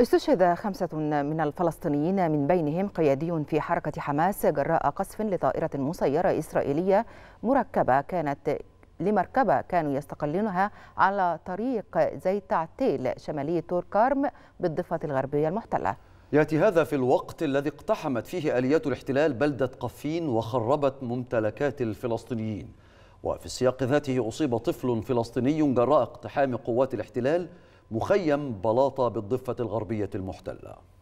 استشهد خمسة من الفلسطينيين من بينهم قيادي في حركة حماس جراء قصف لطائرة مسيرة إسرائيلية مركبة كانت لمركبة كانوا يستقلونها على طريق زيت عتيل شمالي توركارم بالضفة الغربية المحتلة ياتي هذا في الوقت الذي اقتحمت فيه اليات الاحتلال بلده قفين وخربت ممتلكات الفلسطينيين وفي السياق ذاته أصيب طفل فلسطيني جراء اقتحام قوات الاحتلال مخيم بلاطة بالضفة الغربية المحتلة